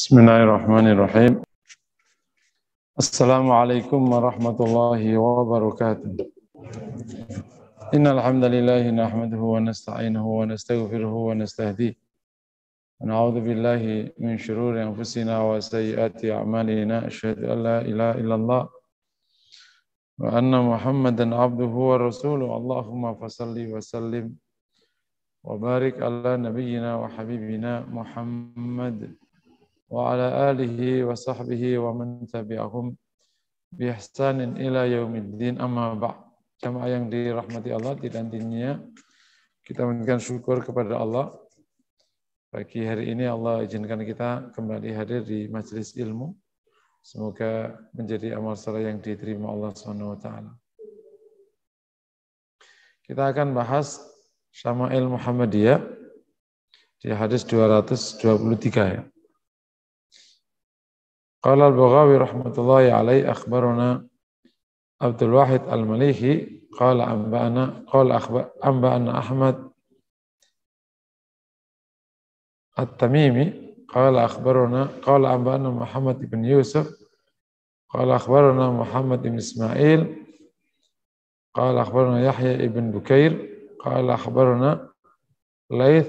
بسم الله الرحمن الرحيم السلام عليكم ورحمة الله وبركاته إن الحمد لله نحمده ونستعينه ونستغفره ونستهديه ونعوذ بالله من شرور أنفسنا وسيئات أعمالنا أشهد أن لا إله إلا الله وأن محمدا عبده ورسوله اللهم فصل وسلم وبارك على نبينا وحبيبنا محمد وعلى آله وصحبه ومن تبعهم بإحسان إلى يوم الدين أما بعد jamaah yang dirahmati Allah di nantinya kita memberikan syukur kepada Allah pagi hari ini Allah izinkan kita kembali hadir di majelis ilmu semoga menjadi amal saleh yang diterima Allah Subhanahu wa taala kita akan bahas Syama'il Muhammadiyah di hadis 223 ya قال البغاوي رحمة الله عليه أخبرنا عبد الواحد المليحي قال أنبأنا قال أخبر أنبأنا أحمد التميمي قال أخبرنا قال أنبأنا محمد بن يوسف قال أخبرنا محمد بن إسماعيل قال أخبرنا يحيى بن بكير قال أخبرنا ليث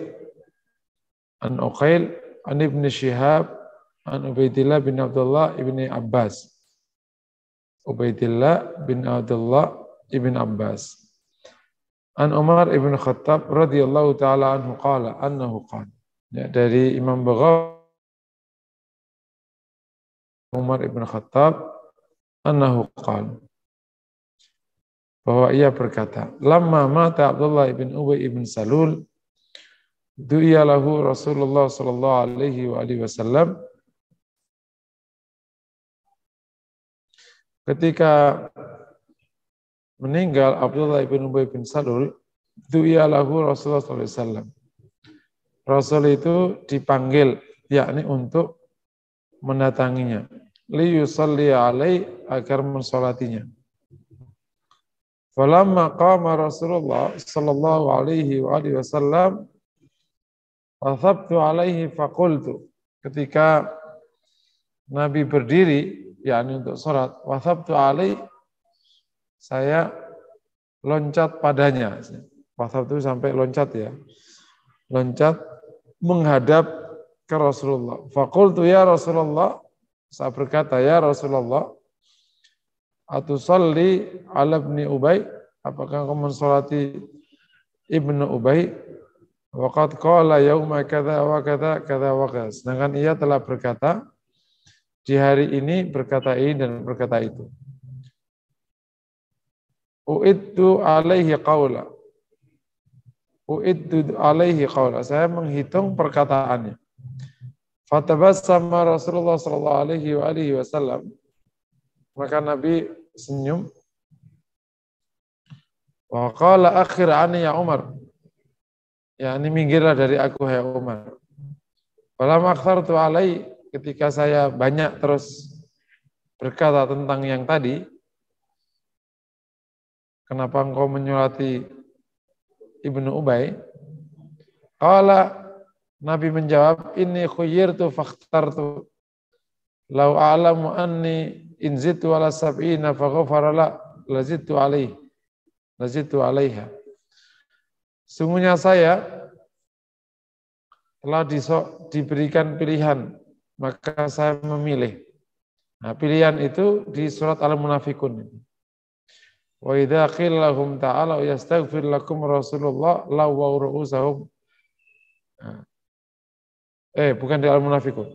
أن أقيل عن ابن شهاب An Ubaidillah bin Abdullah ibni Abbas. Ubaidillah bin Abdullah ibn Abbas. An Umar ibn Khattab radhiyallahu taala anhu qala annahu qala. Ya, dari Imam Baghawi Umar ibn Khattab annahu qala bahwa ia berkata, "Lamma mata Abdullah ibn Ubay ibn Salul, du'iya lahu Rasulullah sallallahu alaihi wa alihi wasallam Ketika meninggal Abdullah bin Ubay bin Salul, itu du'iyalahu Rasulullah SAW. Rasul itu dipanggil, yakni untuk mendatanginya. Li yusalli alai agar mensolatinya. Falamma qama Rasulullah sallallahu alaihi wa alihi wasallam Wathabtu alaihi faqultu Ketika Nabi berdiri, yakni untuk sholat. tu alai, saya loncat padanya. tu sampai loncat ya. Loncat menghadap ke Rasulullah. Fakultu ya Rasulullah, saya berkata ya Rasulullah, sholli ala ibni Ubay, apakah kau mensolati ibnu Ubay? Waqad qala yauma kada wa kada kada wa kada. Sedangkan ia telah berkata, di hari ini berkata ini dan berkata itu. Uiddu alaihi qawla. Uiddu alaihi qawla. Saya menghitung perkataannya. sama Rasulullah sallallahu alaihi wa alihi wasallam. Maka Nabi senyum. Wa qala akhir ani ya Umar. Ya, ini minggirlah dari aku ya Umar. Walam akhtartu alai ketika saya banyak terus berkata tentang yang tadi, kenapa engkau menyulati Ibnu Ubay? Kala Nabi menjawab, ini khuyirtu tuh, Lau a'lamu anni inzitu ala sab'ina faghufarala lazitu alaih. Lazitu alaiha. Sungguhnya saya telah diberikan pilihan maka saya memilih. Nah, pilihan itu di surat Al-Munafikun. Wa idza qila lahum ta'ala yastaghfir lakum Rasulullah lawaw ru'usahum. Nah. Eh, bukan di Al-Munafikun.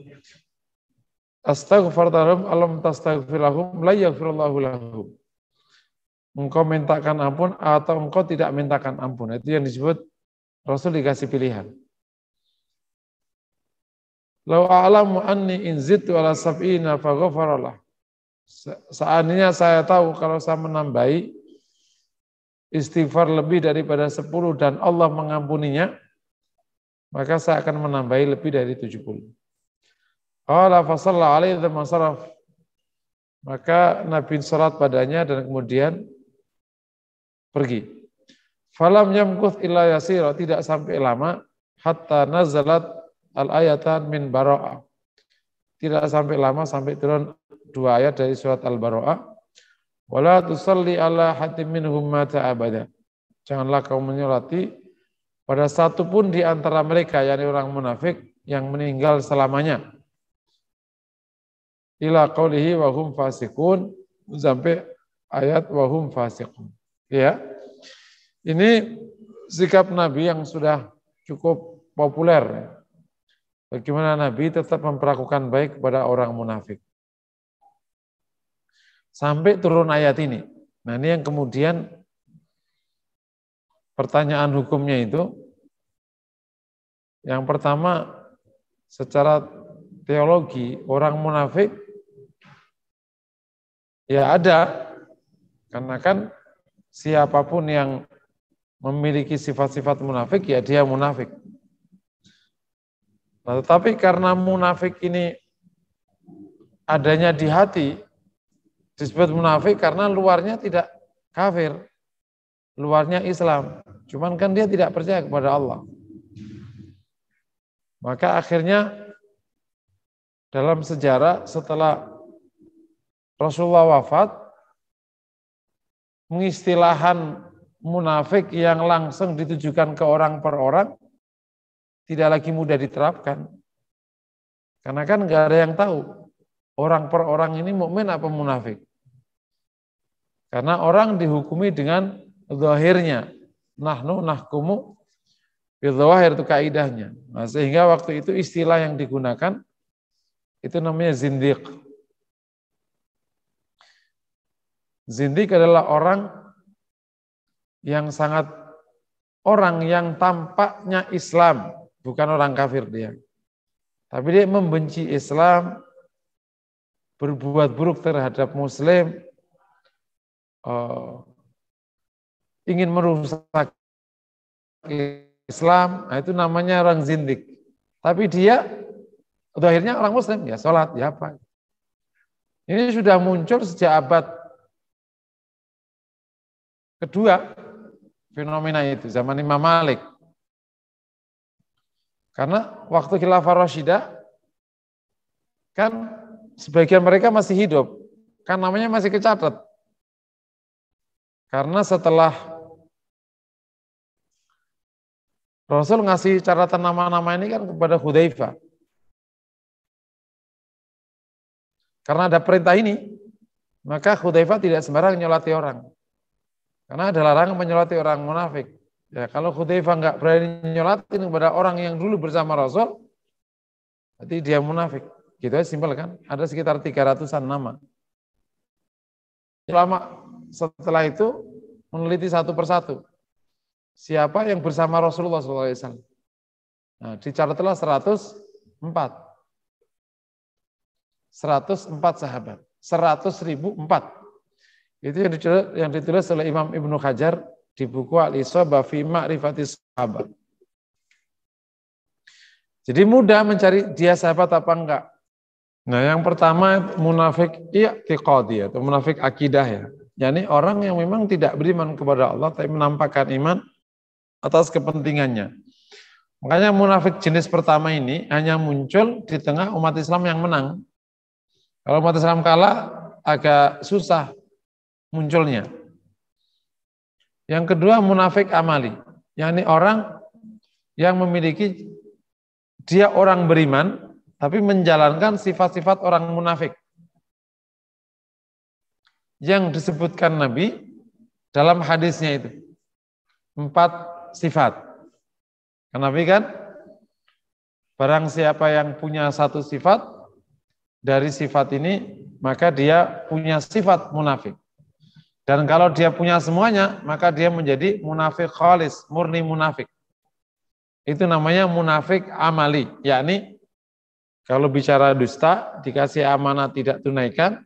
Astaghfar lahum alam tastaghfir lahum la yaghfirullahu lahum. Engkau mintakan ampun atau engkau tidak mintakan ampun. Itu yang disebut Rasul dikasih pilihan. Lau a'lamu anni inzitu ala sab'ina faghfaralah. Seandainya saya tahu kalau saya menambahi istighfar lebih daripada 10 dan Allah mengampuninya, maka saya akan menambahi lebih dari 70. Qala sallallahu alaihi dzamma saraf. Maka Nabi salat padanya dan kemudian pergi. Falam yamkuth illa yasira, tidak sampai lama hatta nazalat al-ayatan min baro'ah. Tidak sampai lama sampai turun dua ayat dari surat Al-Baro'ah. Wala tusalli ala hatim min mata abada. Janganlah kau menyolati pada satu pun di antara mereka, yakni orang munafik yang meninggal selamanya. Ila qawlihi wahum fasikun sampai ayat wahum fasikun. Ya. Ini sikap Nabi yang sudah cukup populer Bagaimana Nabi tetap memperlakukan baik kepada orang munafik. Sampai turun ayat ini. Nah ini yang kemudian pertanyaan hukumnya itu, yang pertama secara teologi orang munafik ya ada, karena kan siapapun yang memiliki sifat-sifat munafik ya dia munafik. Nah, tetapi karena munafik ini adanya di hati, disebut munafik karena luarnya tidak kafir, luarnya Islam. Cuman kan dia tidak percaya kepada Allah. Maka akhirnya dalam sejarah setelah Rasulullah wafat, mengistilahan munafik yang langsung ditujukan ke orang per orang, tidak lagi mudah diterapkan. Karena kan nggak ada yang tahu orang per orang ini mukmin apa munafik. Karena orang dihukumi dengan zahirnya. Nahnu nahkumu zahir itu kaidahnya. Nah, sehingga waktu itu istilah yang digunakan itu namanya zindiq. zindiq adalah orang yang sangat orang yang tampaknya Islam Bukan orang kafir dia. Tapi dia membenci Islam, berbuat buruk terhadap muslim, eh, ingin merusak Islam, nah itu namanya orang zindik. Tapi dia, akhirnya orang muslim, ya sholat, ya apa. Ini sudah muncul sejak abad kedua fenomena itu, zaman Imam Malik. Karena waktu khilafah Rashidah kan sebagian mereka masih hidup, kan namanya masih kecatat. Karena setelah Rasul ngasih catatan nama-nama ini kan kepada Hudaifah. Karena ada perintah ini, maka Hudaifah tidak sembarang menyolati orang. Karena ada larangan menyolati orang munafik. Ya, kalau Khudzaifah nggak berani nyolatin kepada orang yang dulu bersama Rasul, berarti dia munafik. Gitu ya simpel kan? Ada sekitar 300-an nama. Selama setelah itu meneliti satu persatu. Siapa yang bersama Rasulullah SAW? Nah, dicatatlah 104. 104 sahabat. seratus ribu empat. Itu yang ditulis, yang ditulis oleh Imam Ibnu Hajar di buku Al-Isaba fi Ma'rifati Sahabat. Jadi mudah mencari dia sahabat apa enggak. Nah, yang pertama munafik i'tiqadi atau munafik akidah ya. Yani orang yang memang tidak beriman kepada Allah tapi menampakkan iman atas kepentingannya. Makanya munafik jenis pertama ini hanya muncul di tengah umat Islam yang menang. Kalau umat Islam kalah agak susah munculnya. Yang kedua munafik amali, yakni orang yang memiliki dia orang beriman tapi menjalankan sifat-sifat orang munafik. Yang disebutkan Nabi dalam hadisnya itu. Empat sifat. Kan Nabi kan barang siapa yang punya satu sifat dari sifat ini maka dia punya sifat munafik. Dan kalau dia punya semuanya, maka dia menjadi munafik khalis, murni munafik. Itu namanya munafik amali, yakni kalau bicara dusta, dikasih amanah tidak tunaikan,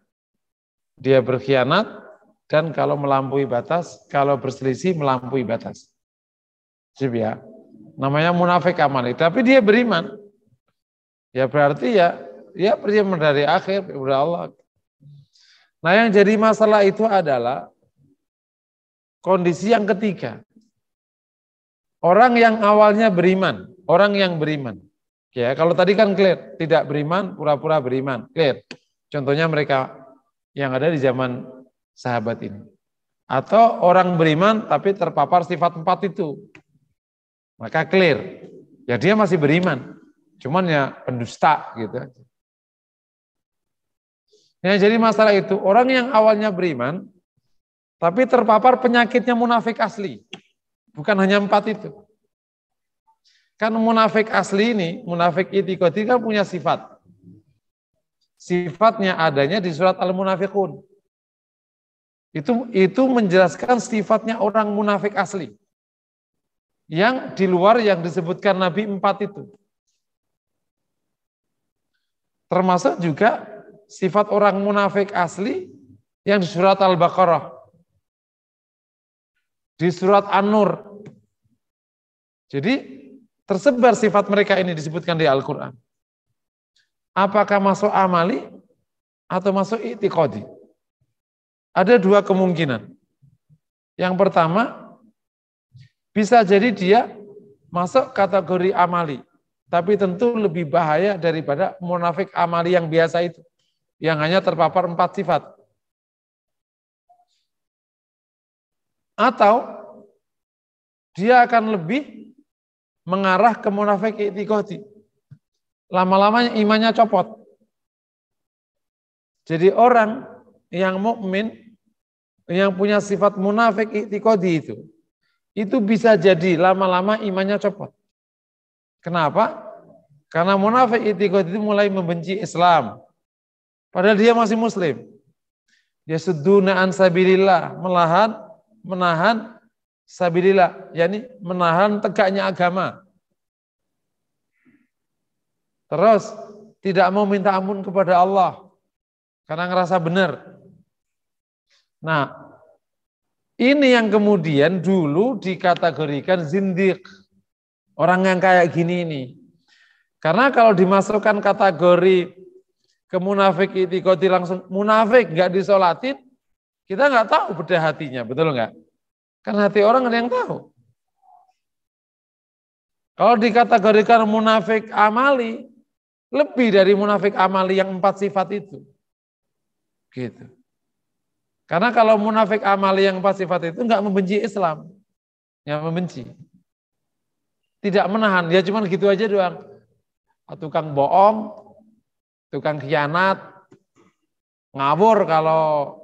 dia berkhianat, dan kalau melampaui batas, kalau berselisih melampaui batas. Sip ya. Namanya munafik amali, tapi dia beriman. Ya berarti ya, ya beriman dari akhir, kepada Allah. Nah yang jadi masalah itu adalah Kondisi yang ketiga, orang yang awalnya beriman, orang yang beriman. Ya, kalau tadi kan clear, tidak beriman, pura-pura beriman, clear. Contohnya mereka yang ada di zaman sahabat ini. Atau orang beriman tapi terpapar sifat empat itu. Maka clear. Ya dia masih beriman. Cuman ya pendusta gitu. Ya, jadi masalah itu, orang yang awalnya beriman, tapi terpapar penyakitnya munafik asli. Bukan hanya empat itu. Kan munafik asli ini, munafik itikoti kan punya sifat. Sifatnya adanya di surat al munafikun. Itu itu menjelaskan sifatnya orang munafik asli. Yang di luar yang disebutkan Nabi empat itu. Termasuk juga sifat orang munafik asli yang di surat Al-Baqarah di surat An-Nur. Jadi tersebar sifat mereka ini disebutkan di Al-Quran. Apakah masuk amali atau masuk itikodi? Ada dua kemungkinan. Yang pertama, bisa jadi dia masuk kategori amali. Tapi tentu lebih bahaya daripada munafik amali yang biasa itu. Yang hanya terpapar empat sifat. Atau dia akan lebih mengarah ke munafik itikoti. Lama-lamanya imannya copot. Jadi orang yang mukmin yang punya sifat munafik itikodi itu itu bisa jadi lama-lama imannya copot. Kenapa? Karena munafik itikodi itu mulai membenci Islam. Padahal dia masih muslim. dia seduna ansabilillah, melahat menahan sabillillah, yakni menahan tegaknya agama. Terus tidak mau minta ampun kepada Allah karena ngerasa benar. Nah, ini yang kemudian dulu dikategorikan zindik. Orang yang kayak gini ini. Karena kalau dimasukkan kategori kemunafik itu langsung munafik nggak disolatin, kita nggak tahu beda hatinya, betul nggak? Karena hati orang ada yang tahu. Kalau dikategorikan munafik amali, lebih dari munafik amali yang empat sifat itu. Gitu. Karena kalau munafik amali yang empat sifat itu nggak membenci Islam, nggak membenci, tidak menahan, dia cuma gitu aja doang. Tukang bohong, tukang kianat, ngawur kalau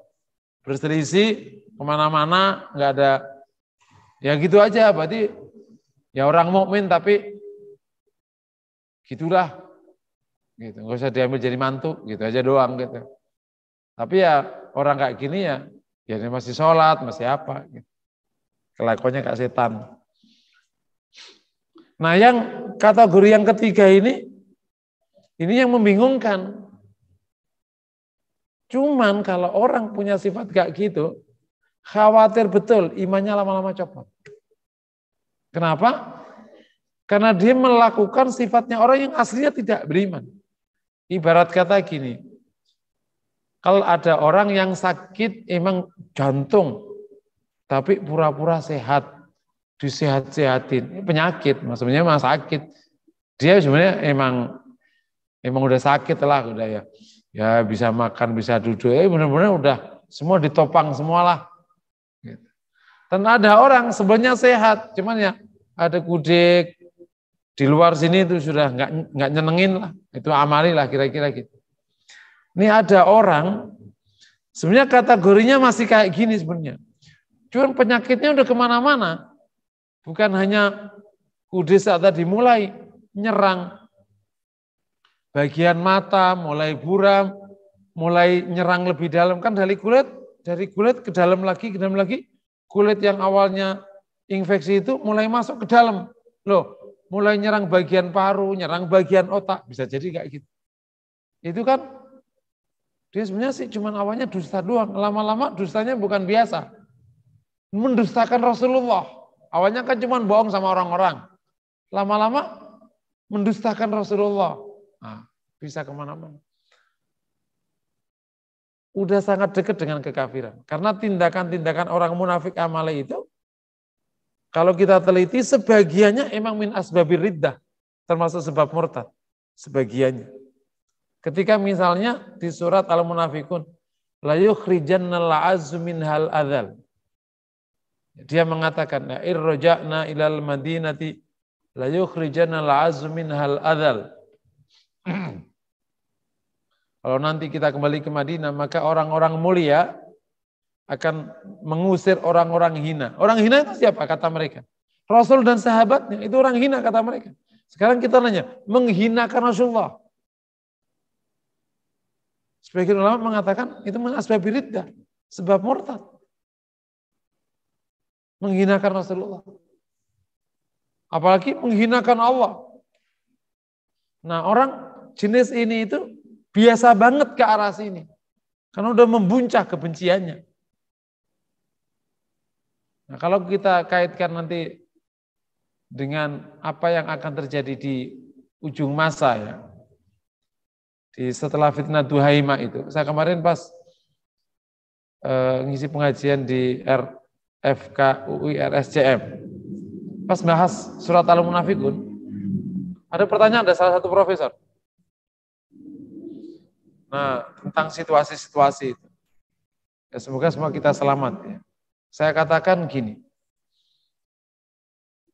berselisih kemana-mana, nggak ada ya gitu aja. Berarti ya orang mukmin tapi gitulah, gitu nggak usah diambil jadi mantu, gitu aja doang gitu. Tapi ya orang kayak gini ya, ya dia masih sholat, masih apa. Gitu. Kelakuannya kayak setan. Nah yang kategori yang ketiga ini, ini yang membingungkan. Cuman kalau orang punya sifat kayak gitu, khawatir betul imannya lama-lama copot. Kenapa? Karena dia melakukan sifatnya orang yang aslinya tidak beriman. Ibarat kata gini, kalau ada orang yang sakit emang jantung, tapi pura-pura sehat, disehat-sehatin. penyakit, maksudnya emang sakit. Dia sebenarnya emang emang udah sakit lah udah ya ya bisa makan, bisa duduk, ya benar-benar udah semua ditopang semualah. Gitu. Dan ada orang sebenarnya sehat, cuman ya ada kudik di luar sini itu sudah nggak nggak nyenengin lah, itu amali lah kira-kira gitu. Ini ada orang sebenarnya kategorinya masih kayak gini sebenarnya, cuman penyakitnya udah kemana-mana, bukan hanya kudis saat tadi mulai nyerang bagian mata, mulai buram, mulai nyerang lebih dalam. Kan dari kulit, dari kulit ke dalam lagi, ke dalam lagi, kulit yang awalnya infeksi itu mulai masuk ke dalam. Loh, mulai nyerang bagian paru, nyerang bagian otak, bisa jadi kayak gitu. Itu kan dia sebenarnya sih cuman awalnya dusta doang. Lama-lama dustanya bukan biasa. Mendustakan Rasulullah. Awalnya kan cuman bohong sama orang-orang. Lama-lama mendustakan Rasulullah. Nah, bisa kemana-mana. Udah sangat dekat dengan kekafiran. Karena tindakan-tindakan orang munafik amale itu, kalau kita teliti, sebagiannya emang min asbabir riddah, termasuk sebab murtad. Sebagiannya. Ketika misalnya di surat Al-Munafikun, la yukhrijanna min hal adhal. Dia mengatakan, irroja'na ilal madinati la yukhrijanna la'azzu min hal adhal. Kalau nanti kita kembali ke Madinah, maka orang-orang mulia akan mengusir orang-orang hina. Orang hina itu siapa kata mereka? Rasul dan sahabatnya itu orang hina kata mereka. Sekarang kita nanya, menghinakan Rasulullah. Sebagian ulama mengatakan itu mengasbab ridda, sebab murtad. Menghinakan Rasulullah. Apalagi menghinakan Allah. Nah orang jenis ini itu biasa banget ke arah sini. Karena udah membuncah kebenciannya. Nah, kalau kita kaitkan nanti dengan apa yang akan terjadi di ujung masa ya. Di setelah fitnah Duhaima itu. Saya kemarin pas eh, ngisi pengajian di RFK UI RSCM. Pas bahas surat Al-Munafikun, ada pertanyaan dari salah satu profesor. Nah, tentang situasi-situasi itu. Ya, semoga semua kita selamat. Ya. Saya katakan gini,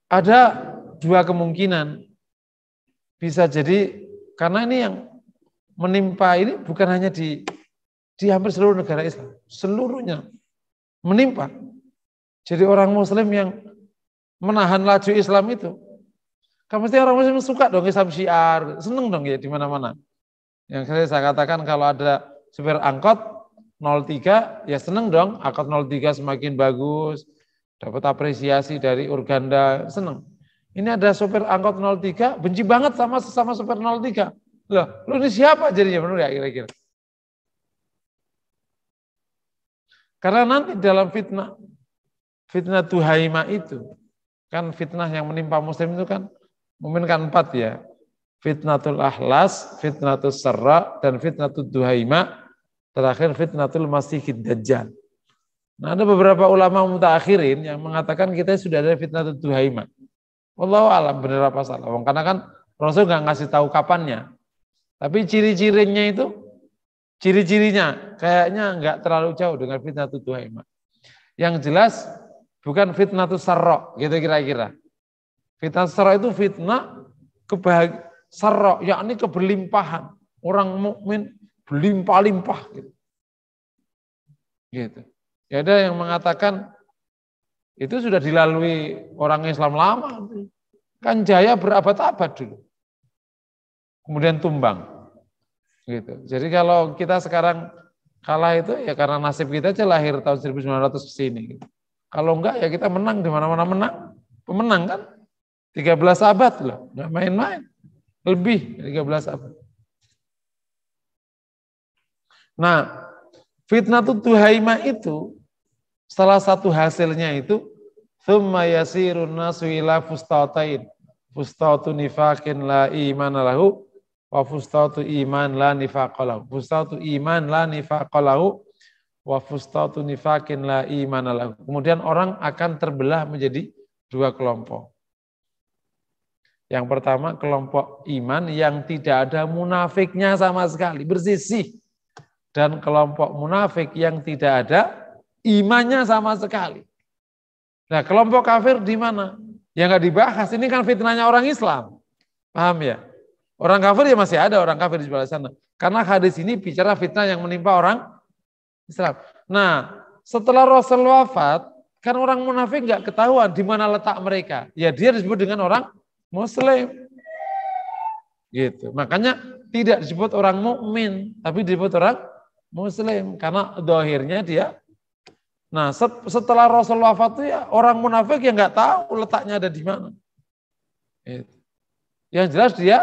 ada dua kemungkinan bisa jadi karena ini yang menimpa ini bukan hanya di di hampir seluruh negara Islam, seluruhnya menimpa. Jadi orang Muslim yang menahan laju Islam itu, kan mesti orang Muslim suka dong Islam syiar, seneng dong ya di mana-mana. Yang saya katakan kalau ada supir angkot 03, ya seneng dong. Angkot 03 semakin bagus, dapat apresiasi dari Urganda, seneng. Ini ada supir angkot 03, benci banget sama sesama sopir 03. Loh, lu ini siapa jadinya menurut ya kira-kira? Karena nanti dalam fitnah, fitnah Tuhaima itu, kan fitnah yang menimpa muslim itu kan mungkin kan empat ya, fitnatul ahlas, fitnatul serra, dan fitnatul duhaima, terakhir fitnatul masihid dajjal. Nah, ada beberapa ulama mutakhirin yang mengatakan kita sudah ada fitnatul duhaima. Wallahu alam benar apa salah. Karena kan Rasul nggak ngasih tahu kapannya. Tapi ciri-cirinya itu, ciri-cirinya kayaknya nggak terlalu jauh dengan fitnatul duhaima. Yang jelas bukan fitnatul sarro, gitu kira-kira. Fitnah sarro itu fitnah kebahagiaan sarra yakni keberlimpahan. Orang mukmin berlimpah-limpah gitu. Gitu. Ya ada yang mengatakan itu sudah dilalui orang Islam lama. Kan jaya berabad-abad dulu. Kemudian tumbang. Gitu. Jadi kalau kita sekarang kalah itu ya karena nasib kita aja lahir tahun 1900 ke sini. Gitu. Kalau enggak ya kita menang di mana-mana menang. Pemenang kan 13 abad loh, enggak main-main. Lebih 13 abad. Nah, fitnah Tuhaima itu salah satu hasilnya itu thumma yasirun nasu ila fustatain fustatu nifakin la iman lahu wa fustautu iman la nifaqalahu fustautu iman la nifaqalahu wa fustatu nifakin la iman lahu kemudian orang akan terbelah menjadi dua kelompok yang pertama kelompok iman yang tidak ada munafiknya sama sekali, bersisih. Dan kelompok munafik yang tidak ada imannya sama sekali. Nah kelompok kafir di mana? Yang nggak dibahas, ini kan fitnahnya orang Islam. Paham ya? Orang kafir ya masih ada orang kafir di sebelah sana. Karena hadis ini bicara fitnah yang menimpa orang Islam. Nah, setelah Rasul wafat, kan orang munafik nggak ketahuan di mana letak mereka. Ya dia disebut dengan orang muslim. Gitu. Makanya tidak disebut orang mukmin, tapi disebut orang muslim karena dohirnya dia Nah, setelah Rasulullah wafat ya orang munafik yang nggak tahu letaknya ada di mana. Gitu. Yang jelas dia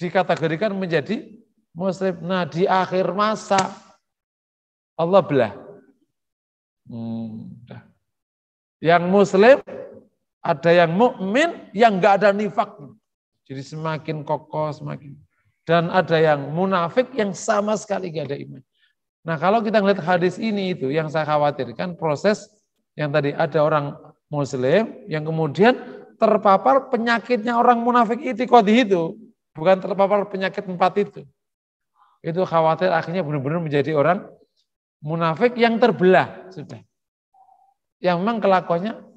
dikategorikan menjadi muslim. Nah, di akhir masa Allah belah. Hmm. Yang muslim ada yang mukmin yang nggak ada nifak. Jadi semakin kokoh, semakin. Dan ada yang munafik yang sama sekali nggak ada iman. Nah kalau kita ngelihat hadis ini itu yang saya khawatirkan proses yang tadi ada orang muslim yang kemudian terpapar penyakitnya orang munafik itu di itu. Bukan terpapar penyakit empat itu. Itu khawatir akhirnya benar-benar menjadi orang munafik yang terbelah sudah. Yang memang kelakuannya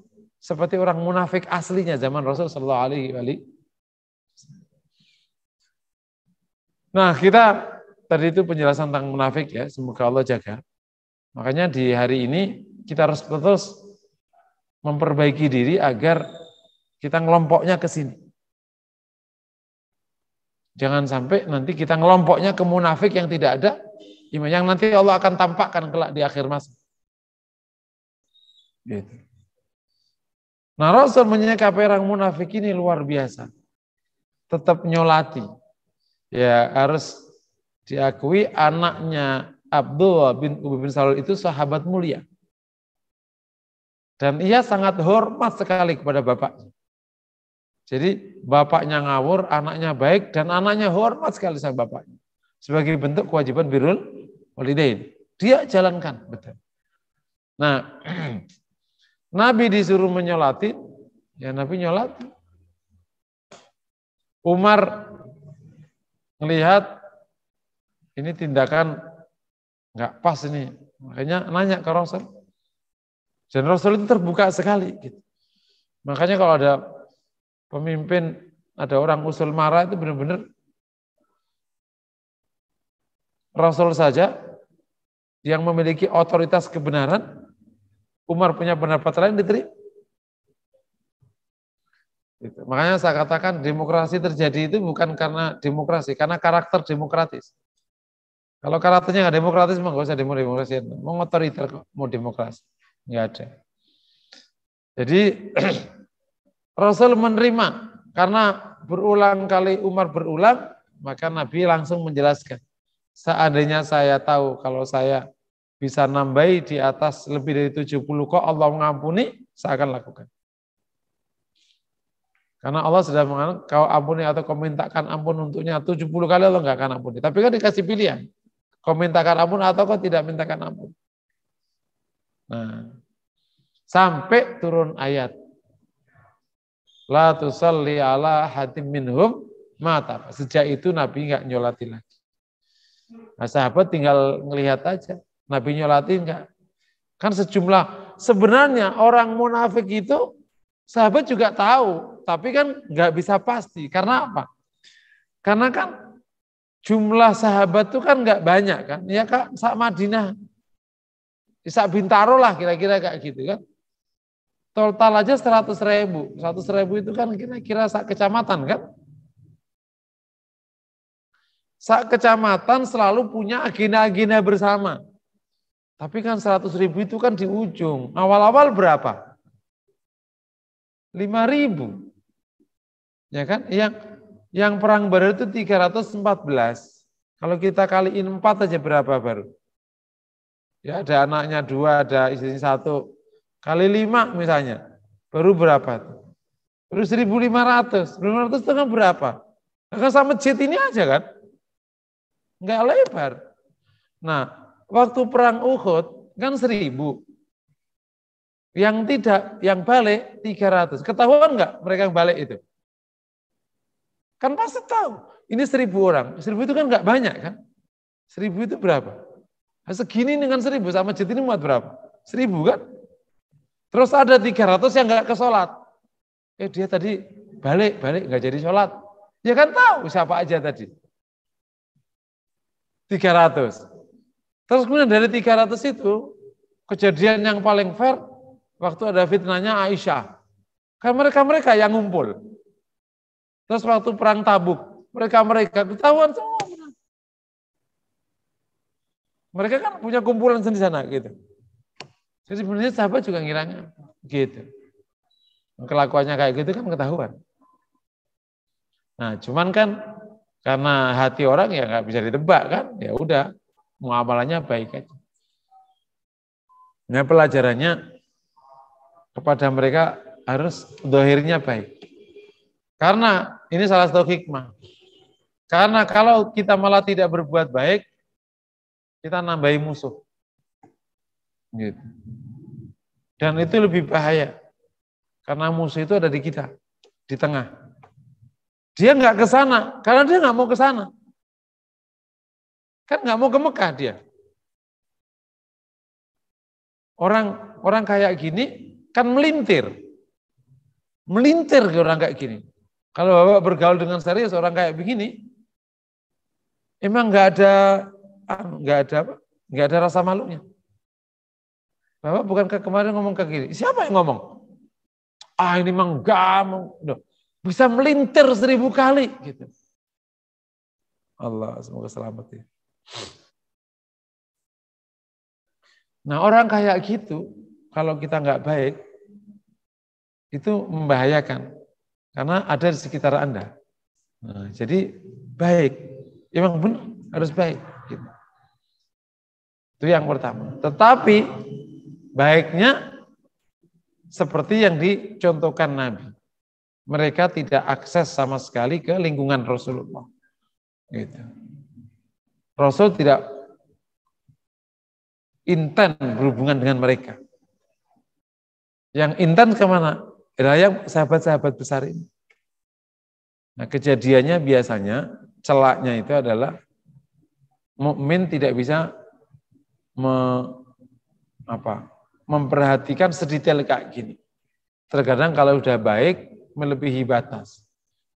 seperti orang munafik aslinya zaman Rasul Shallallahu Alaihi Wasallam. Nah kita tadi itu penjelasan tentang munafik ya, semoga Allah jaga. Makanya di hari ini kita harus terus memperbaiki diri agar kita ngelompoknya ke sini. Jangan sampai nanti kita ngelompoknya ke munafik yang tidak ada, yang nanti Allah akan tampakkan kelak di akhir masa. Gitu. Nah Rasul menyikapi orang munafik ini luar biasa. Tetap nyolati. Ya harus diakui anaknya Abdullah bin Ubi bin Salul itu sahabat mulia. Dan ia sangat hormat sekali kepada bapaknya. Jadi bapaknya ngawur, anaknya baik, dan anaknya hormat sekali sama bapaknya. Sebagai bentuk kewajiban birul walidain. Dia jalankan, betul. Nah, Nabi disuruh menyolati, ya Nabi nyolat. Umar melihat ini tindakan nggak pas ini, makanya nanya ke Rasul. Dan Rasul itu terbuka sekali. Gitu. Makanya kalau ada pemimpin, ada orang usul marah itu benar-benar Rasul saja yang memiliki otoritas kebenaran Umar punya pendapat lain diterima. Gitu. Makanya saya katakan demokrasi terjadi itu bukan karena demokrasi, karena karakter demokratis. Kalau karakternya nggak demokratis, mau nggak usah demo demokrasi. Mau otoriter mau demokrasi. Nggak ada. Jadi Rasul menerima karena berulang kali Umar berulang, maka Nabi langsung menjelaskan. Seandainya saya tahu kalau saya bisa nambahi di atas lebih dari 70 kok Allah mengampuni, saya akan lakukan. Karena Allah sudah mengatakan, kau ampuni atau kau mintakan ampun untuknya 70 kali Allah nggak akan ampuni. Tapi kan dikasih pilihan, kau mintakan ampun atau kau tidak mintakan ampun. Nah, sampai turun ayat. La tusalli ala hatim minhum mata. Sejak itu Nabi nggak nyolati lagi. Nah, sahabat tinggal ngelihat aja. Nabi nyolatin enggak. Kan sejumlah, sebenarnya orang munafik itu sahabat juga tahu, tapi kan nggak bisa pasti. Karena apa? Karena kan jumlah sahabat itu kan nggak banyak kan. Ya kak, saat Madinah, Bisa Bintaro lah kira-kira kayak gitu kan. Total aja 100 ribu. 100 ribu itu kan kira-kira saat kecamatan kan. Saat kecamatan selalu punya agenda-agenda bersama. Tapi kan 100 ribu itu kan di ujung. Awal-awal berapa? 5 ribu. Ya kan? Yang yang perang baru itu 314. Kalau kita kaliin 4 aja berapa baru? Ya ada anaknya dua, ada istrinya satu. Kali 5 misalnya, baru berapa? Baru 1.500. 1.500 itu kan berapa? Nah, kan sama jet ini aja kan? Enggak lebar. Nah, waktu perang Uhud kan seribu. Yang tidak, yang balik 300. Ketahuan nggak mereka yang balik itu? Kan pasti tahu. Ini seribu orang. Seribu itu kan nggak banyak kan? Seribu itu berapa? Nah, segini dengan seribu sama jadi ini muat berapa? Seribu kan? Terus ada 300 yang nggak ke sholat. Eh dia tadi balik, balik nggak jadi sholat. Ya kan tahu siapa aja tadi. 300. Terus kemudian dari 300 itu, kejadian yang paling fair, waktu ada fitnahnya Aisyah. Kan mereka-mereka yang ngumpul. Terus waktu perang tabuk, mereka-mereka ketahuan semua. Mereka kan punya kumpulan sendiri sana gitu. Jadi sebenarnya sahabat juga ngiranya gitu. Kelakuannya kayak gitu kan ketahuan. Nah, cuman kan karena hati orang ya nggak bisa ditebak kan, ya udah muamalahnya baik aja. Nah pelajarannya kepada mereka harus dohirnya baik. Karena ini salah satu hikmah. Karena kalau kita malah tidak berbuat baik, kita nambahi musuh. Gitu. Dan itu lebih bahaya. Karena musuh itu ada di kita, di tengah. Dia nggak ke sana, karena dia nggak mau ke sana. Kan nggak mau ke Mekah dia. Orang orang kayak gini kan melintir. Melintir ke orang kayak gini. Kalau Bapak bergaul dengan serius orang kayak begini, emang nggak ada anu, nggak ada nggak ada rasa malunya. Bapak bukan ke kemarin ngomong ke kiri. Siapa yang ngomong? Ah ini emang nggak Bisa melintir seribu kali. gitu. Allah semoga selamat ya. Nah orang kayak gitu, kalau kita nggak baik, itu membahayakan. Karena ada di sekitar Anda. Nah, jadi baik. Emang benar, harus baik. Gitu. Itu yang pertama. Tetapi baiknya seperti yang dicontohkan Nabi. Mereka tidak akses sama sekali ke lingkungan Rasulullah. Gitu. Rasul tidak intent berhubungan dengan mereka. Yang intent kemana? Ya, yang sahabat-sahabat besar ini. Nah kejadiannya biasanya, celaknya itu adalah mukmin tidak bisa me, apa, memperhatikan sedetail kayak gini. Terkadang kalau sudah baik, melebihi batas.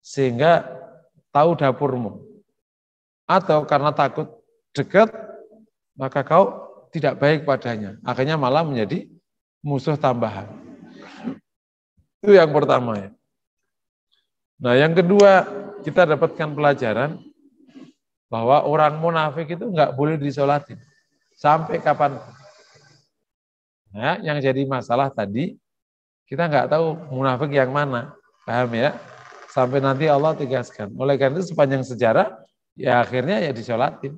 Sehingga tahu dapurmu atau karena takut dekat, maka kau tidak baik padanya. Akhirnya malah menjadi musuh tambahan. Itu yang pertama ya. Nah yang kedua, kita dapatkan pelajaran bahwa orang munafik itu nggak boleh disolatin. Sampai kapan? Nah, yang jadi masalah tadi, kita nggak tahu munafik yang mana. Paham ya? Sampai nanti Allah tegaskan. Oleh karena itu sepanjang sejarah, Ya akhirnya ya disolatin.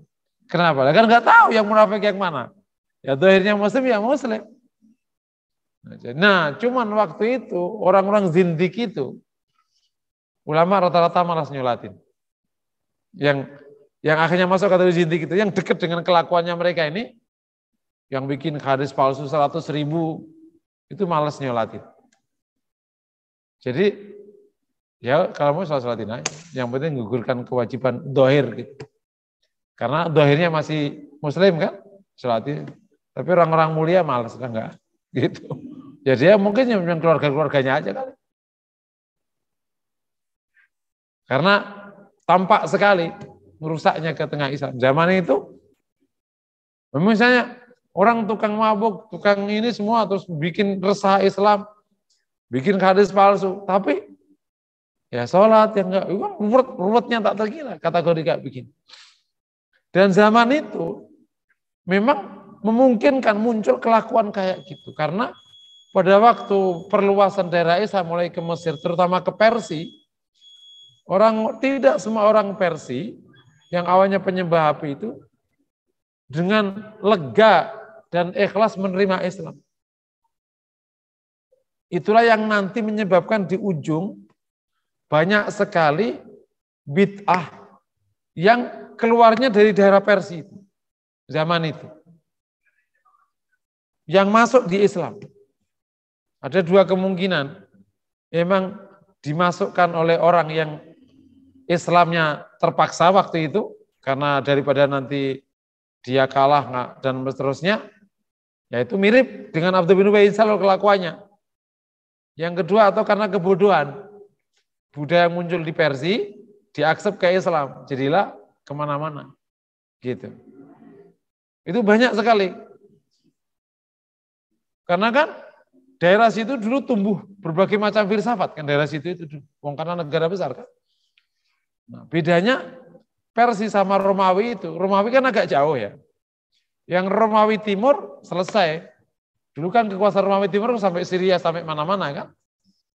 Kenapa? Kan nggak tahu yang munafik yang mana. Ya akhirnya muslim ya muslim. Nah, nah, cuman waktu itu orang-orang zindik itu ulama rata-rata malas nyolatin. Yang yang akhirnya masuk kata zindik itu yang dekat dengan kelakuannya mereka ini yang bikin hadis palsu 100 ribu itu malas nyolatin. Jadi Ya kalau mau sholat sholatin aja. Yang penting gugurkan kewajiban dohir. Gitu. Karena dohirnya masih muslim kan, sholatin. Tapi orang-orang mulia malas, kan enggak. Gitu. Jadi ya mungkin yang keluarga-keluarganya aja kali. Karena tampak sekali merusaknya ke tengah Islam. Zaman itu, misalnya orang tukang mabuk, tukang ini semua, terus bikin resah Islam, bikin hadis palsu. Tapi Ya sholat yang enggak, ruwet, ruwetnya tak terkira, kategori kayak begini. Dan zaman itu memang memungkinkan muncul kelakuan kayak gitu. Karena pada waktu perluasan daerah Islam mulai ke Mesir, terutama ke Persi, orang tidak semua orang Persi yang awalnya penyembah api itu dengan lega dan ikhlas menerima Islam. Itulah yang nanti menyebabkan di ujung banyak sekali bid'ah yang keluarnya dari daerah Persia zaman itu. Yang masuk di Islam. Ada dua kemungkinan. Memang dimasukkan oleh orang yang Islamnya terpaksa waktu itu, karena daripada nanti dia kalah nggak dan seterusnya, yaitu mirip dengan Abdul bin Ubay kelakuannya. Yang kedua atau karena kebodohan budaya yang muncul di Persia diaksep ke Islam, jadilah kemana-mana. Gitu. Itu banyak sekali. Karena kan daerah situ dulu tumbuh berbagai macam filsafat kan daerah situ itu wong karena negara besar kan. Nah, bedanya Persia sama Romawi itu, Romawi kan agak jauh ya. Yang Romawi Timur selesai. Dulu kan kekuasaan Romawi Timur sampai Syria sampai mana-mana kan.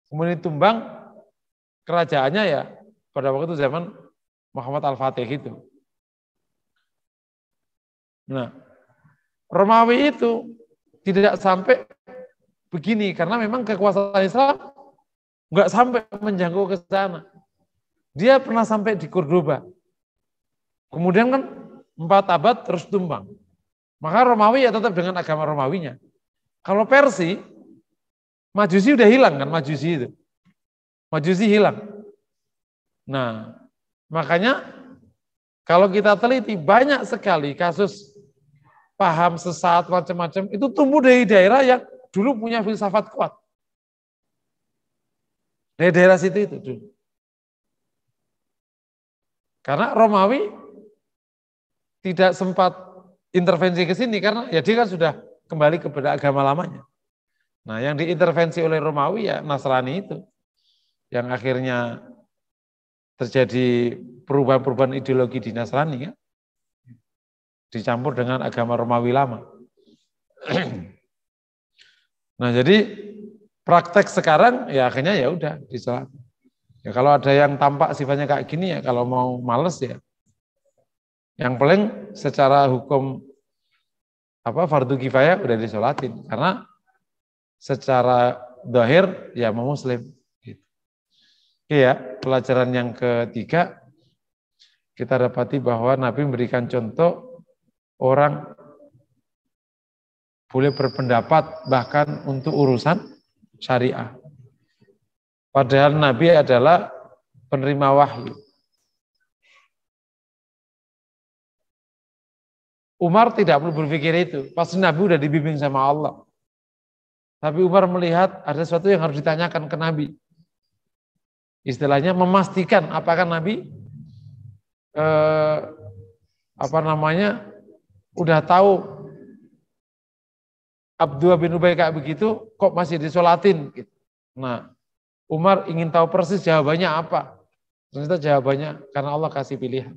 Kemudian tumbang kerajaannya ya pada waktu itu zaman Muhammad Al-Fatih itu. Nah, Romawi itu tidak sampai begini karena memang kekuasaan Islam nggak sampai menjangkau ke sana. Dia pernah sampai di Cordoba. Kemudian kan empat abad terus tumbang. Maka Romawi ya tetap dengan agama Romawinya. Kalau Persi, Majusi udah hilang kan Majusi itu. Majusi hilang. Nah, makanya kalau kita teliti banyak sekali kasus paham sesat macam-macam itu tumbuh dari daerah yang dulu punya filsafat kuat. Dari daerah situ itu dulu. Karena Romawi tidak sempat intervensi ke sini karena ya dia kan sudah kembali kepada agama lamanya. Nah, yang diintervensi oleh Romawi ya Nasrani itu yang akhirnya terjadi perubahan-perubahan ideologi di Nasrani ya, dicampur dengan agama Romawi lama. nah jadi praktek sekarang ya akhirnya ya udah diselat. Ya kalau ada yang tampak sifatnya kayak gini ya kalau mau males ya. Yang paling secara hukum apa fardu kifayah udah disolatin karena secara dohir ya mau muslim Oke ya, pelajaran yang ketiga kita dapati bahwa Nabi memberikan contoh orang boleh berpendapat bahkan untuk urusan syariah. Padahal Nabi adalah penerima wahyu. Umar tidak perlu berpikir itu, pasti Nabi sudah dibimbing sama Allah. Tapi Umar melihat ada sesuatu yang harus ditanyakan ke Nabi istilahnya memastikan apakah Nabi eh, apa namanya udah tahu Abdullah bin Ubay kayak begitu kok masih disolatin gitu. Nah, Umar ingin tahu persis jawabannya apa. Ternyata jawabannya karena Allah kasih pilihan.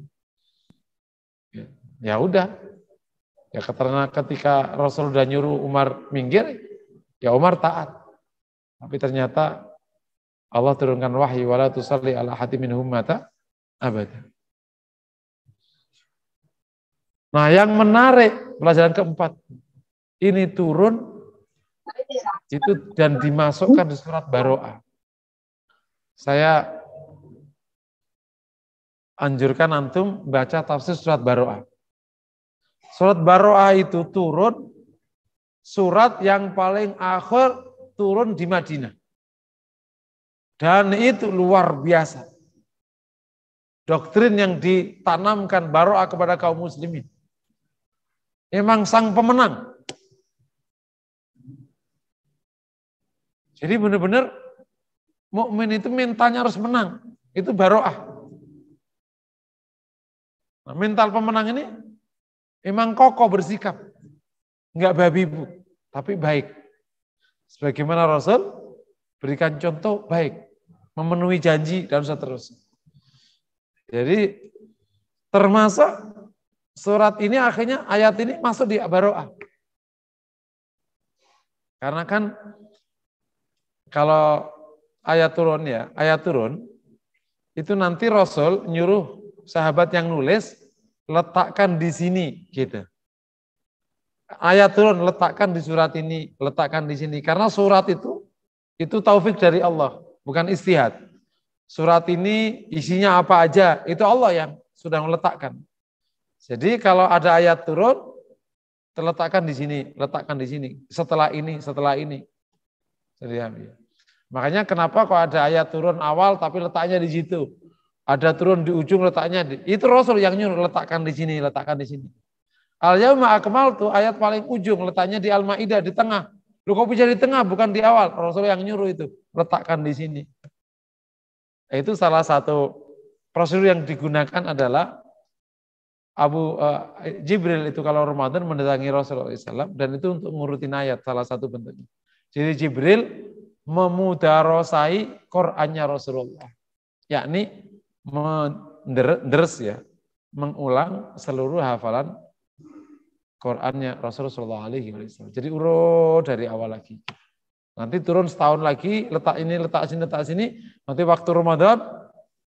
Ya udah. Ya karena ketika Rasul udah nyuruh Umar minggir, ya Umar taat. Tapi ternyata Allah turunkan wahyu wala tusalli ala hati minhum mata abad. Nah, yang menarik pelajaran keempat ini turun itu dan dimasukkan di surat Baroah. Saya anjurkan antum baca tafsir surat Baroah. Surat Baroah itu turun surat yang paling akhir turun di Madinah. Dan itu luar biasa. Doktrin yang ditanamkan Baro'ah kepada kaum muslimin. Emang sang pemenang. Jadi benar-benar mukmin itu mintanya harus menang. Itu Baro'ah. Nah, mental pemenang ini emang kokoh bersikap. Enggak babi bu, tapi baik. Sebagaimana Rasul berikan contoh baik memenuhi janji dan seterusnya. Jadi termasuk surat ini akhirnya ayat ini masuk di Baroah. Karena kan kalau ayat turun ya, ayat turun itu nanti Rasul nyuruh sahabat yang nulis letakkan di sini gitu. Ayat turun letakkan di surat ini, letakkan di sini karena surat itu itu taufik dari Allah bukan istihad. Surat ini isinya apa aja, itu Allah yang sudah meletakkan. Jadi kalau ada ayat turun, terletakkan di sini, letakkan di sini, setelah ini, setelah ini. Jadi, ya. Makanya kenapa kok ada ayat turun awal tapi letaknya di situ. Ada turun di ujung letaknya di, itu Rasul yang nyuruh letakkan di sini, letakkan di sini. Al yawma akmal tuh ayat paling ujung letaknya di Al Maidah di tengah. Lu kok bisa di tengah bukan di awal? Rasul yang nyuruh itu letakkan di sini. Nah, itu salah satu prosedur yang digunakan adalah Abu uh, Jibril itu kalau Ramadan mendatangi Rasulullah SAW dan itu untuk ngurutin ayat salah satu bentuknya. Jadi Jibril memudarosai Qurannya Rasulullah, yakni menderes ya, mengulang seluruh hafalan Qurannya Rasulullah SAW. Jadi urut dari awal lagi. Nanti turun setahun lagi, letak ini, letak sini, letak sini. Nanti waktu Ramadan,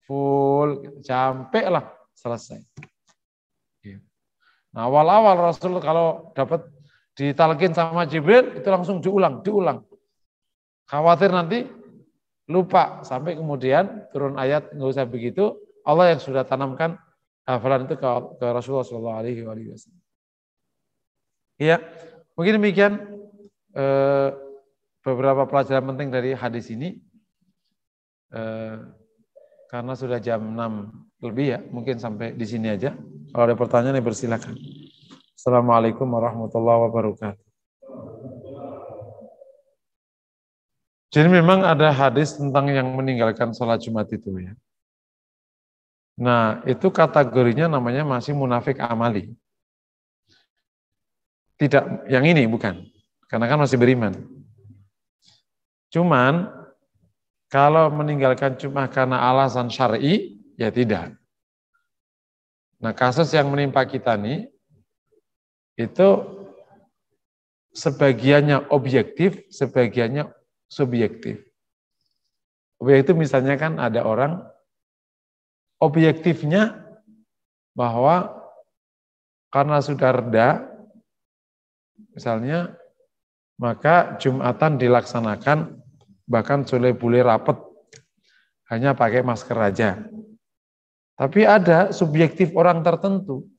full, sampai lah, selesai. Iya. Nah awal-awal Rasul kalau dapat ditalkin sama Jibril, itu langsung diulang, diulang. Khawatir nanti lupa, sampai kemudian turun ayat, nggak usah begitu, Allah yang sudah tanamkan hafalan itu ke, ke Rasulullah SAW. iya Wasallam. mungkin demikian. Eh, beberapa pelajaran penting dari hadis ini. Eh, karena sudah jam 6 lebih ya, mungkin sampai di sini aja. Kalau ada pertanyaan bersilakan. Assalamualaikum warahmatullahi wabarakatuh. Jadi memang ada hadis tentang yang meninggalkan sholat Jumat itu ya. Nah, itu kategorinya namanya masih munafik amali. Tidak, yang ini bukan. Karena kan masih beriman. Cuman kalau meninggalkan cuma karena alasan syar'i, ya tidak. Nah kasus yang menimpa kita nih, itu sebagiannya objektif, sebagiannya subjektif. Objektif misalnya kan ada orang, objektifnya bahwa karena sudah reda, misalnya maka Jumatan dilaksanakan bahkan boleh boleh rapet hanya pakai masker aja. Tapi ada subjektif orang tertentu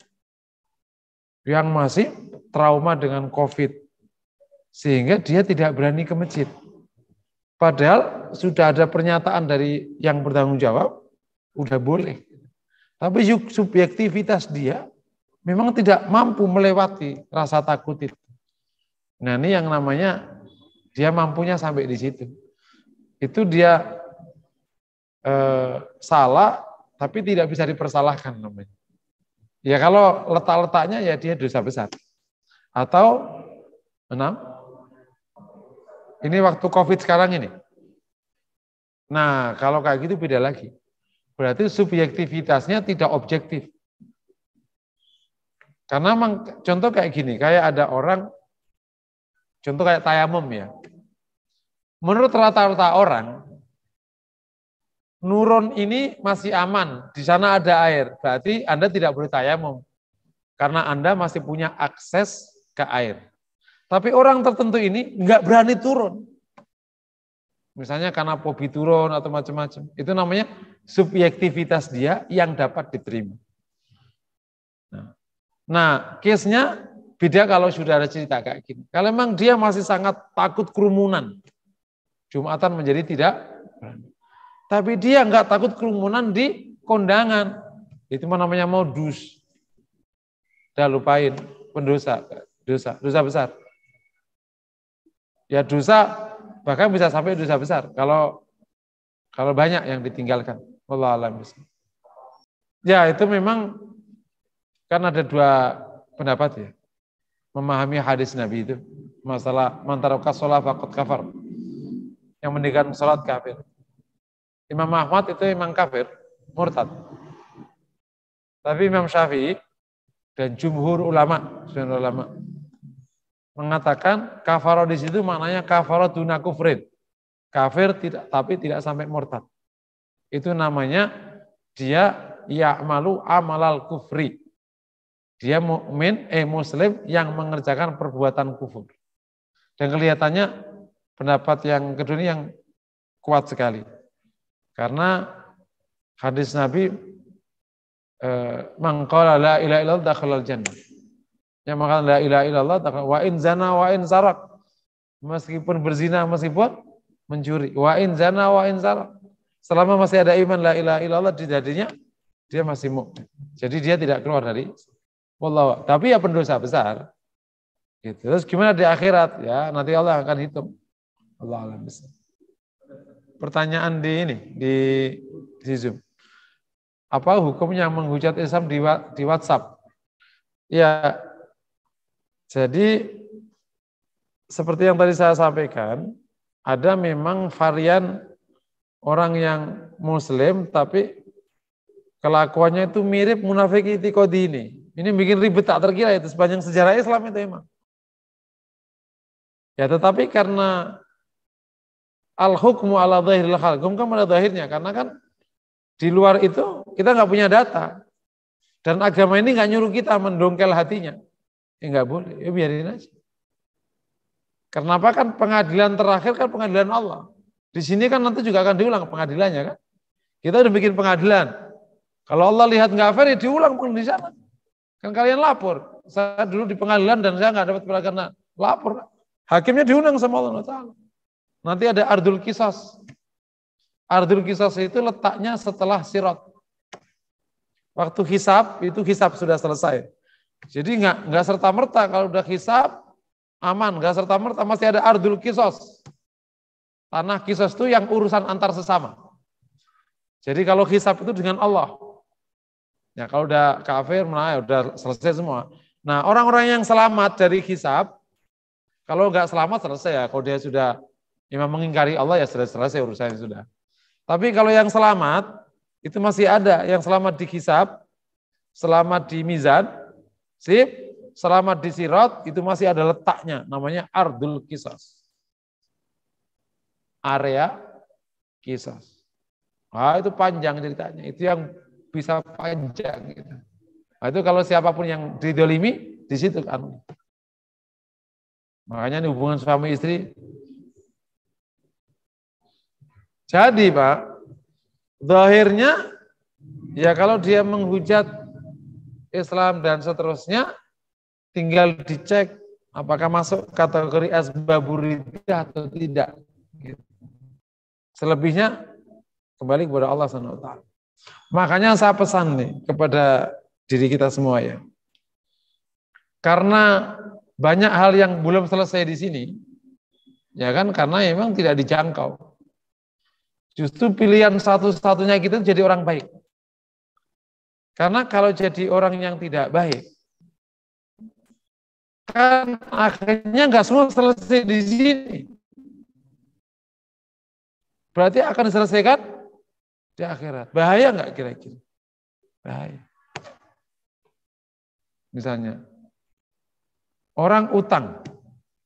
yang masih trauma dengan COVID sehingga dia tidak berani ke masjid. Padahal sudah ada pernyataan dari yang bertanggung jawab, udah boleh. Tapi subjektivitas dia memang tidak mampu melewati rasa takut itu. Nah ini yang namanya dia mampunya sampai di situ. Itu dia eh, salah tapi tidak bisa dipersalahkan namanya. Ya kalau letak-letaknya ya dia dosa besar. Atau enam, ini waktu COVID sekarang ini. Nah, kalau kayak gitu beda lagi. Berarti subjektivitasnya tidak objektif. Karena contoh kayak gini, kayak ada orang Contoh kayak tayamum ya. Menurut rata-rata orang, nurun ini masih aman. Di sana ada air. Berarti Anda tidak boleh tayamum. Karena Anda masih punya akses ke air. Tapi orang tertentu ini nggak berani turun. Misalnya karena pobi turun atau macam-macam. Itu namanya subjektivitas dia yang dapat diterima. Nah, case-nya Beda kalau sudah ada cerita kayak gini. Kalau memang dia masih sangat takut kerumunan, Jumatan menjadi tidak berani. Tapi dia nggak takut kerumunan di kondangan. Itu namanya modus. Dah lupain pendosa, dosa, dosa besar. Ya dosa bahkan bisa sampai dosa besar kalau kalau banyak yang ditinggalkan. Allah alam Ya itu memang kan ada dua pendapat ya memahami hadis Nabi itu. Masalah mantarokas sholat fakut kafir. Yang menikah sholat kafir. Imam Ahmad itu imam kafir, murtad. Tapi Imam Syafi'i dan jumhur ulama, jumhur ulama mengatakan kafaro di situ maknanya kafaro tuna kufrin. Kafir tidak tapi tidak sampai murtad. Itu namanya dia ya'malu amalal kufri. Dia mukmin eh muslim yang mengerjakan perbuatan kufur. Dan kelihatannya pendapat yang kedua ini yang kuat sekali. Karena hadis Nabi eh, mengkola la ilaha illallah dakhala jannah. Yang mengatakan la ilaha illallah dakhala wa in zana wa in sarak. Meskipun berzina, meskipun mencuri. Wa in zana wa in sarak. Selama masih ada iman la ilaha illallah di dadinya, dia masih mukmin. Jadi dia tidak keluar dari Wallah. Tapi ya pendosa besar. Gitu. Terus gimana di akhirat? Ya nanti Allah akan hitung. Allah alam besar. Pertanyaan di ini di, di Zoom. Apa hukumnya menghujat Islam di, di WhatsApp? Ya, jadi seperti yang tadi saya sampaikan, ada memang varian orang yang Muslim tapi kelakuannya itu mirip munafik itikodi ini. Ini bikin ribet tak terkira itu sepanjang sejarah Islam itu emang. Ya tetapi karena al-hukmu ala zahiril khalqum hukum kan pada zahirnya karena kan di luar itu kita nggak punya data. Dan agama ini nggak nyuruh kita mendongkel hatinya. Ya nggak boleh, ya biarin aja. Karena apa kan pengadilan terakhir kan pengadilan Allah. Di sini kan nanti juga akan diulang pengadilannya kan. Kita udah bikin pengadilan. Kalau Allah lihat nggak fair ya diulang pun di sana. Kan kalian lapor. Saya dulu di pengadilan dan saya nggak dapat bela karena lapor. Hakimnya diundang sama Allah Taala. Nanti ada ardul kisas. Ardul kisas itu letaknya setelah sirat. Waktu hisap itu hisap sudah selesai. Jadi nggak nggak serta merta kalau udah hisap aman, nggak serta merta masih ada ardul kisos. Tanah kisos itu yang urusan antar sesama. Jadi kalau hisap itu dengan Allah, Ya, kalau udah kafir, mulai ya udah selesai semua. Nah, orang-orang yang selamat dari hisab, kalau nggak selamat selesai ya. Kalau dia sudah ya memang mengingkari Allah ya sudah selesai urusannya sudah. Tapi kalau yang selamat itu masih ada yang selamat di hisab, selamat di mizan, sip, selamat di sirat itu masih ada letaknya namanya ardul kisas. Area kisas. Ah itu panjang ceritanya. Itu yang bisa panjang. Gitu. Nah, itu kalau siapapun yang didolimi, di situ kan. Makanya ini hubungan suami istri. Jadi Pak, zahirnya ya kalau dia menghujat Islam dan seterusnya, tinggal dicek apakah masuk kategori asbaburidah atau tidak. Gitu. Selebihnya kembali kepada Allah SWT. Makanya saya pesan nih kepada diri kita semua ya. Karena banyak hal yang belum selesai di sini, ya kan? Karena memang tidak dijangkau. Justru pilihan satu-satunya kita jadi orang baik. Karena kalau jadi orang yang tidak baik, kan akhirnya nggak semua selesai di sini. Berarti akan diselesaikan di akhirat. Bahaya nggak kira-kira? Bahaya. Misalnya, orang utang.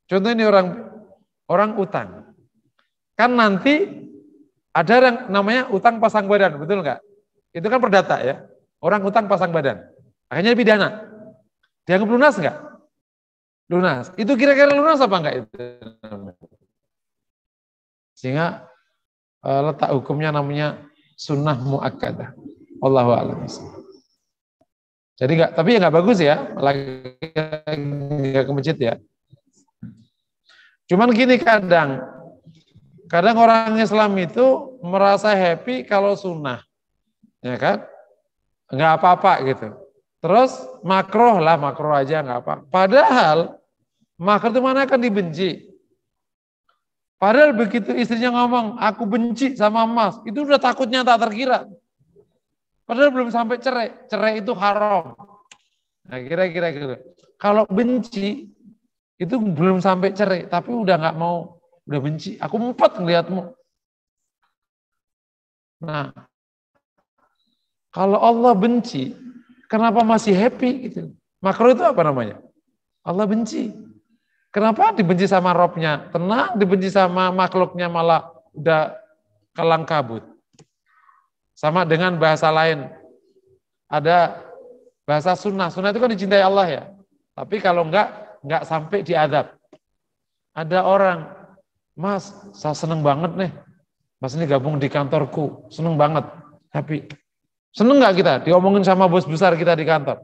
Contoh ini orang orang utang. Kan nanti ada yang namanya utang pasang badan, betul nggak? Itu kan perdata ya. Orang utang pasang badan. Akhirnya pidana. Dianggap lunas nggak? Lunas. Itu kira-kira lunas apa nggak itu? Sehingga eh, letak hukumnya namanya sunnah muakkadah. Allah a'lam. Jadi nggak, tapi ya nggak bagus ya, lagi ke masjid ya. Cuman gini kadang, kadang orang Islam itu merasa happy kalau sunnah, ya kan? Nggak apa-apa gitu. Terus makroh lah, makroh aja nggak apa. Padahal makro itu mana akan dibenci? Padahal begitu istrinya ngomong, aku benci sama emas, itu udah takutnya tak terkira. Padahal belum sampai cerai. Cerai itu haram. Nah kira-kira gitu. Kalau benci, itu belum sampai cerai, tapi udah nggak mau, udah benci. Aku mumpet ngeliatmu. Nah, kalau Allah benci, kenapa masih happy gitu? Makro itu apa namanya? Allah benci. Kenapa dibenci sama robnya? Tenang, dibenci sama makhluknya malah udah kelang kabut. Sama dengan bahasa lain. Ada bahasa sunnah. Sunnah itu kan dicintai Allah ya. Tapi kalau enggak, enggak sampai diadab. Ada orang, mas saya seneng banget nih. Mas ini gabung di kantorku, seneng banget. Tapi seneng nggak kita diomongin sama bos besar kita di kantor?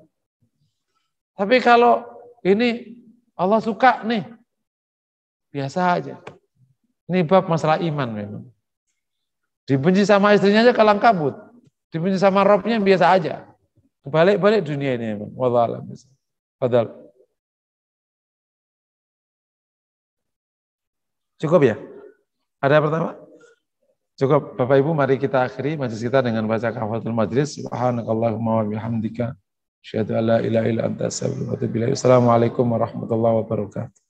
Tapi kalau ini Allah suka nih. Biasa aja. Ini bab masalah iman memang. Dibenci sama istrinya aja kalang kabut. Dibenci sama robnya biasa aja. Kebalik-balik dunia ini memang. Wallahualam. Padahal. Cukup ya? Ada pertama? Cukup Bapak Ibu, mari kita akhiri majlis kita dengan baca kafatul majlis. Subhanakallahumma wa bihamdika. Asyhadu an la ilaha anta astaghfiruka wa atubu ilaik. Assalamualaikum warahmatullahi wabarakatuh.